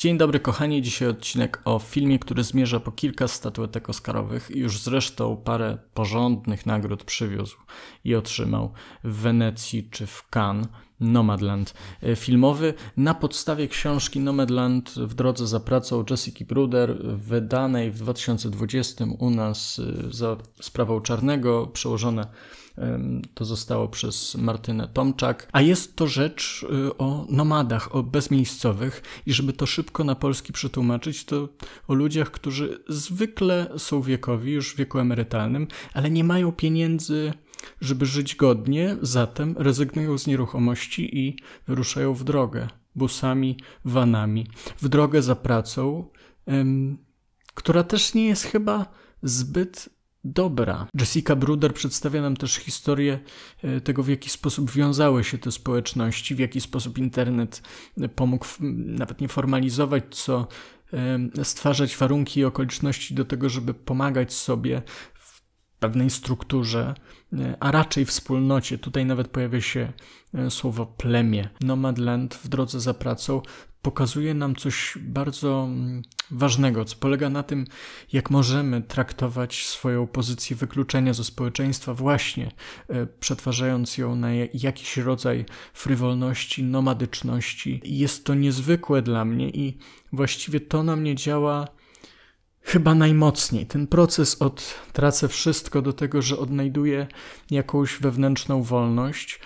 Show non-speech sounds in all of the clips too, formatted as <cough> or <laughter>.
Dzień dobry kochani, dzisiaj odcinek o filmie, który zmierza po kilka statuetek Oscarowych i już zresztą parę porządnych nagród przywiózł i otrzymał w Wenecji czy w Cannes. Nomadland e, filmowy na podstawie książki Nomadland w drodze za pracą Jessica Bruder wydanej w 2020 u nas e, za sprawą Czarnego, przełożone to zostało przez Martynę Tomczak. A jest to rzecz y, o nomadach, o bezmiejscowych i żeby to szybko na polski przetłumaczyć, to o ludziach, którzy zwykle są wiekowi, już w wieku emerytalnym, ale nie mają pieniędzy żeby żyć godnie, zatem rezygnują z nieruchomości i ruszają w drogę busami, vanami, w drogę za pracą, ym, która też nie jest chyba zbyt dobra. Jessica Bruder przedstawia nam też historię e, tego, w jaki sposób wiązały się te społeczności, w jaki sposób internet e, pomógł nawet nie formalizować, co e, stwarzać warunki i okoliczności do tego, żeby pomagać sobie pewnej strukturze, e, a raczej wspólnocie. Tutaj nawet pojawia się e, słowo plemię. Nomadland w drodze za pracą pokazuje nam coś bardzo mm, ważnego, co polega na tym, jak możemy traktować swoją pozycję wykluczenia ze społeczeństwa, właśnie e, przetwarzając ją na jakiś rodzaj frywolności, nomadyczności. Jest to niezwykłe dla mnie i właściwie to na mnie działa chyba najmocniej. Ten proces od tracę wszystko do tego, że odnajduję jakąś wewnętrzną wolność.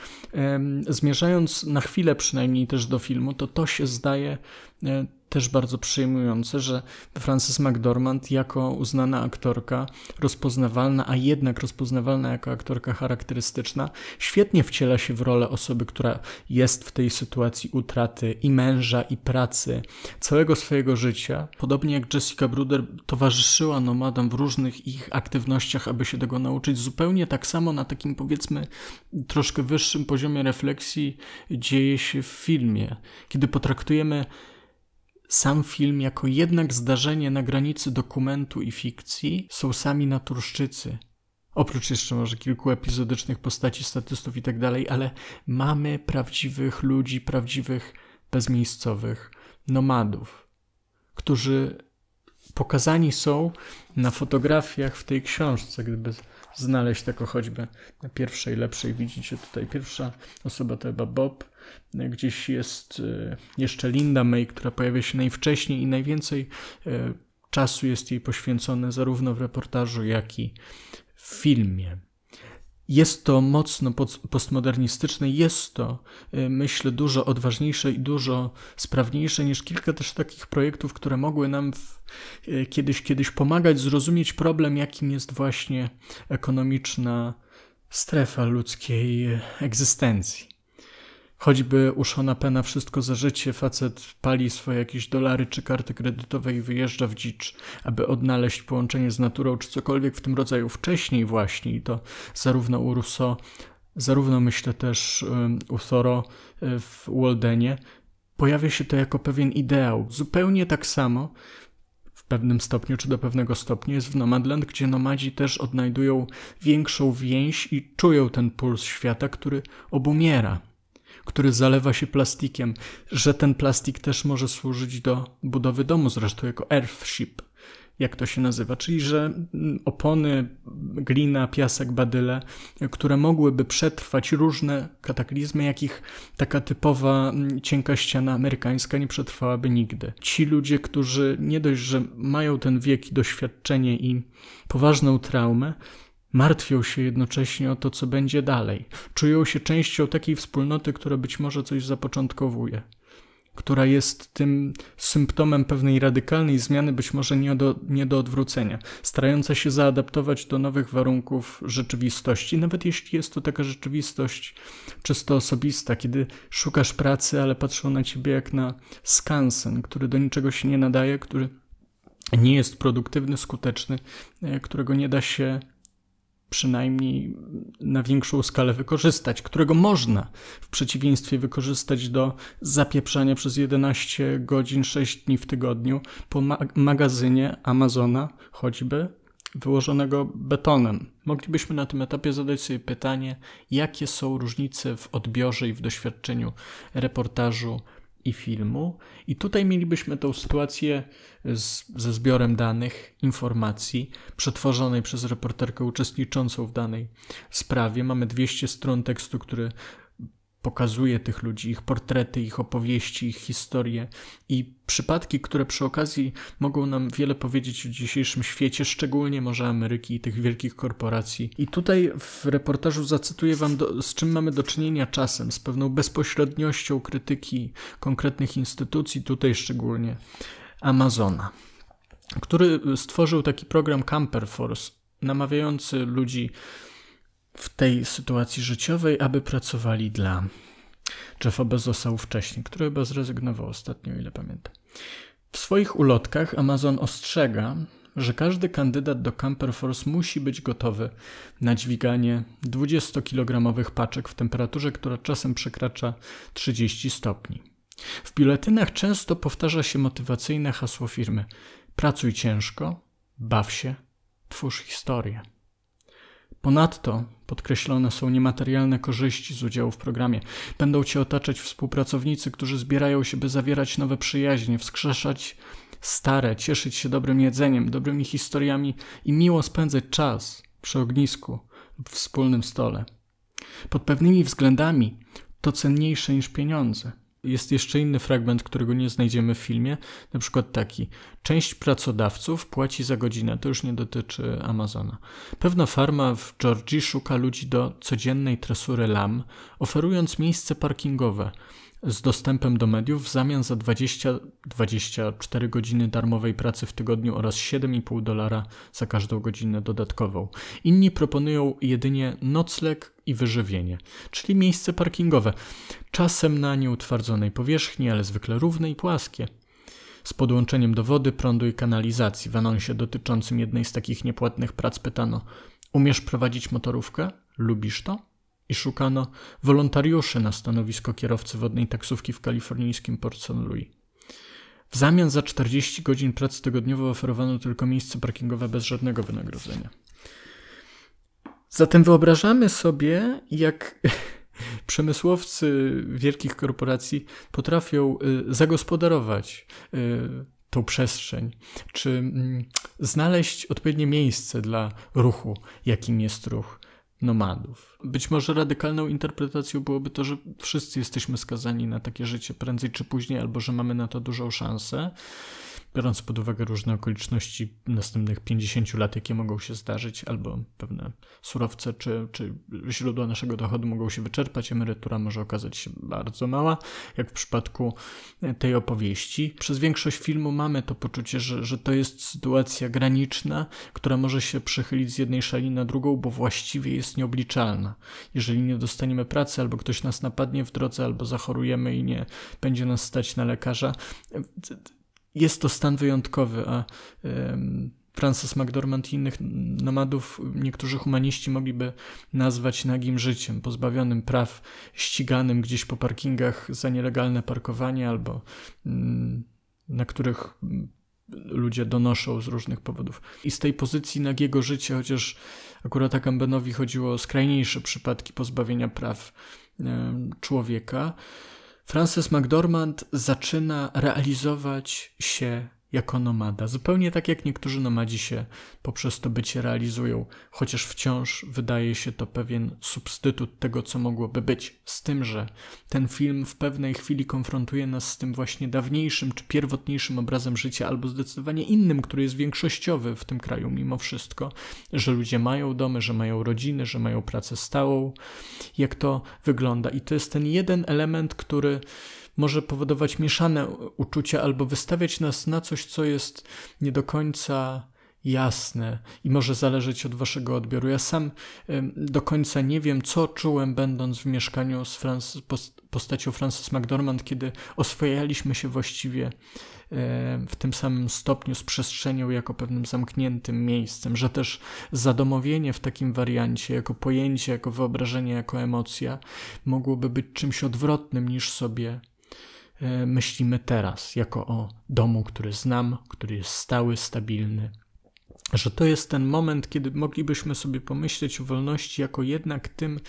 Zmierzając na chwilę przynajmniej też do filmu, to to się zdaje e, też bardzo przejmujące, że Frances McDormand jako uznana aktorka, rozpoznawalna, a jednak rozpoznawalna jako aktorka charakterystyczna, świetnie wciela się w rolę osoby, która jest w tej sytuacji utraty i męża, i pracy, całego swojego życia. Podobnie jak Jessica Bruder towarzyszyła nomadom w różnych ich aktywnościach, aby się tego nauczyć, zupełnie tak samo na takim powiedzmy troszkę wyższym poziomie refleksji dzieje się w filmie. Kiedy potraktujemy sam film, jako jednak zdarzenie na granicy dokumentu i fikcji, są sami naturszczycy. Oprócz jeszcze może kilku epizodycznych postaci, statystów i tak dalej, ale mamy prawdziwych ludzi, prawdziwych bezmiejscowych nomadów, którzy pokazani są na fotografiach w tej książce, gdyby znaleźć taką choćby na pierwszej, lepszej, widzicie tutaj pierwsza osoba to chyba Bob, Gdzieś jest e, jeszcze Linda May, która pojawia się najwcześniej i najwięcej e, czasu jest jej poświęcone zarówno w reportażu, jak i w filmie. Jest to mocno postmodernistyczne, jest to, e, myślę, dużo odważniejsze i dużo sprawniejsze niż kilka też takich projektów, które mogły nam w, kiedyś, kiedyś pomagać zrozumieć problem, jakim jest właśnie ekonomiczna strefa ludzkiej egzystencji. Choćby uszona pena wszystko za życie, facet pali swoje jakieś dolary czy karty kredytowe i wyjeżdża w dzicz, aby odnaleźć połączenie z naturą czy cokolwiek w tym rodzaju wcześniej właśnie. I to zarówno u Rousseau, zarówno myślę też u Thoreau y, w Waldenie, pojawia się to jako pewien ideał. Zupełnie tak samo w pewnym stopniu czy do pewnego stopnia jest w Nomadland, gdzie nomadzi też odnajdują większą więź i czują ten puls świata, który obumiera który zalewa się plastikiem, że ten plastik też może służyć do budowy domu, zresztą jako earthship, jak to się nazywa, czyli że mm, opony, glina, piasek, badyle, które mogłyby przetrwać różne kataklizmy, jakich taka typowa mm, cienka ściana amerykańska nie przetrwałaby nigdy. Ci ludzie, którzy nie dość, że mają ten wiek i doświadczenie i poważną traumę, Martwią się jednocześnie o to, co będzie dalej. Czują się częścią takiej wspólnoty, która być może coś zapoczątkowuje, która jest tym symptomem pewnej radykalnej zmiany, być może nie do, nie do odwrócenia, starająca się zaadaptować do nowych warunków rzeczywistości, nawet jeśli jest to taka rzeczywistość czysto osobista, kiedy szukasz pracy, ale patrzą na ciebie jak na skansen, który do niczego się nie nadaje, który nie jest produktywny, skuteczny, e, którego nie da się przynajmniej na większą skalę wykorzystać, którego można w przeciwieństwie wykorzystać do zapieprzania przez 11 godzin 6 dni w tygodniu po ma magazynie Amazona choćby wyłożonego betonem. Moglibyśmy na tym etapie zadać sobie pytanie, jakie są różnice w odbiorze i w doświadczeniu reportażu i filmu. I tutaj mielibyśmy tą sytuację z, ze zbiorem danych, informacji przetworzonej przez reporterkę uczestniczącą w danej sprawie. Mamy 200 stron tekstu, który pokazuje tych ludzi, ich portrety, ich opowieści, ich historie i przypadki, które przy okazji mogą nam wiele powiedzieć o dzisiejszym świecie, szczególnie może Ameryki i tych wielkich korporacji. I tutaj w reportażu zacytuję wam, do, z czym mamy do czynienia czasem, z pewną bezpośredniością krytyki konkretnych instytucji, tutaj szczególnie Amazona, który stworzył taki program Camper Force, namawiający ludzi w tej sytuacji życiowej, aby pracowali dla Jeffa Bezosa wcześniej, który chyba zrezygnował ostatnio, ile pamiętam. W swoich ulotkach Amazon ostrzega, że każdy kandydat do Camper Force musi być gotowy na dźwiganie 20-kilogramowych paczek w temperaturze, która czasem przekracza 30 stopni. W biuletynach często powtarza się motywacyjne hasło firmy: Pracuj ciężko, baw się, twórz historię. Ponadto podkreślone są niematerialne korzyści z udziału w programie. Będą cię otaczać współpracownicy, którzy zbierają się, by zawierać nowe przyjaźnie, wskrzeszać stare, cieszyć się dobrym jedzeniem, dobrymi historiami i miło spędzać czas przy ognisku lub wspólnym stole. Pod pewnymi względami to cenniejsze niż pieniądze jest jeszcze inny fragment, którego nie znajdziemy w filmie, na przykład taki. Część pracodawców płaci za godzinę, to już nie dotyczy Amazona. Pewna farma w Georgii szuka ludzi do codziennej tresury lam, oferując miejsce parkingowe z dostępem do mediów w zamian za 20-24 godziny darmowej pracy w tygodniu oraz 7,5 dolara za każdą godzinę dodatkową. Inni proponują jedynie nocleg i wyżywienie, czyli miejsce parkingowe, czasem na nieutwardzonej powierzchni, ale zwykle równe i płaskie z podłączeniem do wody, prądu i kanalizacji. W anonsie dotyczącym jednej z takich niepłatnych prac pytano: Umiesz prowadzić motorówkę? Lubisz to? i szukano wolontariuszy na stanowisko kierowcy wodnej taksówki w kalifornijskim Port St. Louis. W zamian za 40 godzin pracy tygodniowo oferowano tylko miejsce parkingowe bez żadnego wynagrodzenia. Zatem wyobrażamy sobie, jak <laughs> przemysłowcy wielkich korporacji potrafią y, zagospodarować y, tą przestrzeń, czy mm, znaleźć odpowiednie miejsce dla ruchu, jakim jest ruch nomadów. Być może radykalną interpretacją byłoby to, że wszyscy jesteśmy skazani na takie życie prędzej czy później, albo że mamy na to dużą szansę biorąc pod uwagę różne okoliczności następnych 50 lat, jakie mogą się zdarzyć, albo pewne surowce czy, czy źródła naszego dochodu mogą się wyczerpać, emerytura może okazać się bardzo mała, jak w przypadku e, tej opowieści. Przez większość filmu mamy to poczucie, że, że to jest sytuacja graniczna, która może się przechylić z jednej szali na drugą, bo właściwie jest nieobliczalna. Jeżeli nie dostaniemy pracy, albo ktoś nas napadnie w drodze, albo zachorujemy i nie będzie nas stać na lekarza, e, jest to stan wyjątkowy, a Francis McDormand i innych nomadów niektórzy humaniści mogliby nazwać nagim życiem, pozbawionym praw, ściganym gdzieś po parkingach za nielegalne parkowanie albo mm, na których mm, ludzie donoszą z różnych powodów. I z tej pozycji nagiego życia, chociaż akurat Agambenowi chodziło o skrajniejsze przypadki pozbawienia praw człowieka, Frances McDormand zaczyna realizować się jako nomada, zupełnie tak jak niektórzy nomadzi się poprzez to bycie realizują, chociaż wciąż wydaje się to pewien substytut tego, co mogłoby być. Z tym, że ten film w pewnej chwili konfrontuje nas z tym właśnie dawniejszym czy pierwotniejszym obrazem życia, albo zdecydowanie innym, który jest większościowy w tym kraju mimo wszystko, że ludzie mają domy, że mają rodziny, że mają pracę stałą, jak to wygląda. I to jest ten jeden element, który może powodować mieszane uczucia albo wystawiać nas na coś, co jest nie do końca jasne i może zależeć od waszego odbioru. Ja sam do końca nie wiem, co czułem, będąc w mieszkaniu z Francis, postacią Francis McDormand, kiedy oswojaliśmy się właściwie w tym samym stopniu z przestrzenią jako pewnym zamkniętym miejscem, że też zadomowienie w takim wariancie, jako pojęcie, jako wyobrażenie, jako emocja, mogłoby być czymś odwrotnym niż sobie E, myślimy teraz, jako o domu, który znam, który jest stały, stabilny. Że to jest ten moment, kiedy moglibyśmy sobie pomyśleć o wolności jako jednak tym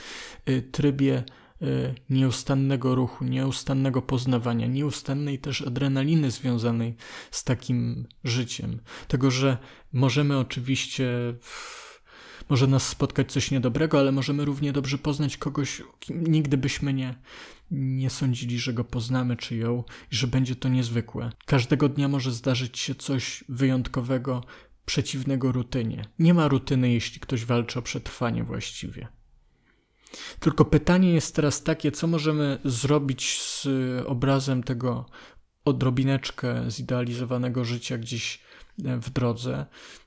e, trybie e, nieustannego ruchu, nieustannego poznawania, nieustannej też adrenaliny związanej z takim życiem. Tego, że możemy oczywiście może nas spotkać coś niedobrego, ale możemy równie dobrze poznać kogoś, kim nigdy byśmy nie, nie sądzili, że go poznamy czy ją i że będzie to niezwykłe. Każdego dnia może zdarzyć się coś wyjątkowego, przeciwnego rutynie. Nie ma rutyny, jeśli ktoś walczy o przetrwanie właściwie. Tylko pytanie jest teraz takie, co możemy zrobić z obrazem tego odrobineczkę zidealizowanego życia gdzieś e, w drodze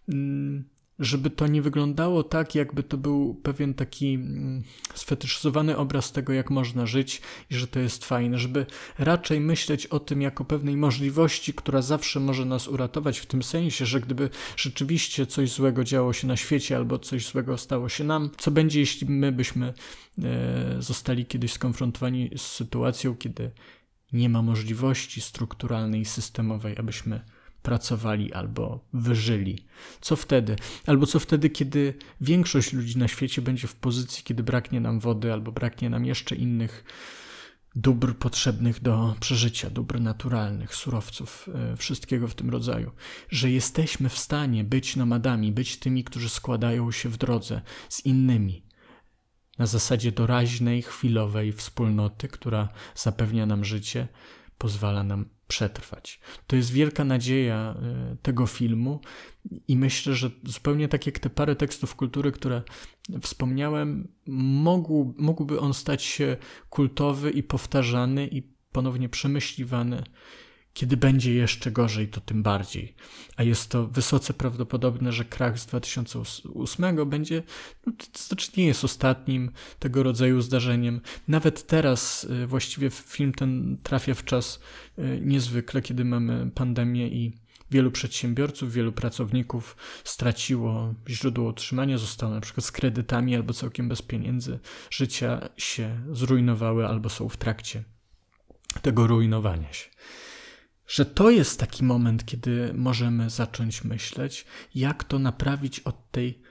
mm, żeby to nie wyglądało tak, jakby to był pewien taki mm, sfetyszyzowany obraz tego, jak można żyć i że to jest fajne, żeby raczej myśleć o tym jako pewnej możliwości, która zawsze może nas uratować, w tym sensie, że gdyby rzeczywiście coś złego działo się na świecie albo coś złego stało się nam, co będzie, jeśli my byśmy e, zostali kiedyś skonfrontowani z sytuacją, kiedy nie ma możliwości strukturalnej, systemowej, abyśmy pracowali albo wyżyli. Co wtedy? Albo co wtedy, kiedy większość ludzi na świecie będzie w pozycji, kiedy braknie nam wody albo braknie nam jeszcze innych dóbr potrzebnych do przeżycia, dóbr naturalnych, surowców, e, wszystkiego w tym rodzaju, że jesteśmy w stanie być nomadami, być tymi, którzy składają się w drodze z innymi. Na zasadzie doraźnej, chwilowej wspólnoty, która zapewnia nam życie, pozwala nam przetrwać. To jest wielka nadzieja y, tego filmu i myślę, że zupełnie tak jak te parę tekstów kultury, które wspomniałem, mógł, mógłby on stać się kultowy i powtarzany i ponownie przemyśliwany kiedy będzie jeszcze gorzej, to tym bardziej. A jest to wysoce prawdopodobne, że krach z 2008 będzie, no, to znaczy nie jest ostatnim tego rodzaju zdarzeniem. Nawet teraz y, właściwie film ten trafia w czas y, niezwykle, kiedy mamy pandemię i wielu przedsiębiorców, wielu pracowników straciło źródło utrzymania, zostało na przykład z kredytami albo całkiem bez pieniędzy, życia się zrujnowały albo są w trakcie tego rujnowania się że to jest taki moment, kiedy możemy zacząć myśleć, jak to naprawić od tej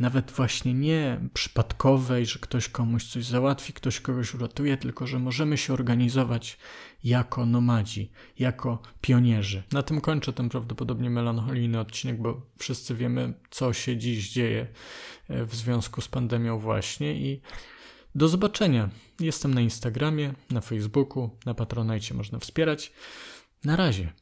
nawet właśnie nie przypadkowej, że ktoś komuś coś załatwi, ktoś kogoś uratuje, tylko że możemy się organizować jako nomadzi, jako pionierzy. Na tym kończę ten prawdopodobnie melancholijny odcinek, bo wszyscy wiemy, co się dziś dzieje e, w związku z pandemią właśnie i do zobaczenia. Jestem na Instagramie, na Facebooku, na Patronajcie można wspierać. Na razie.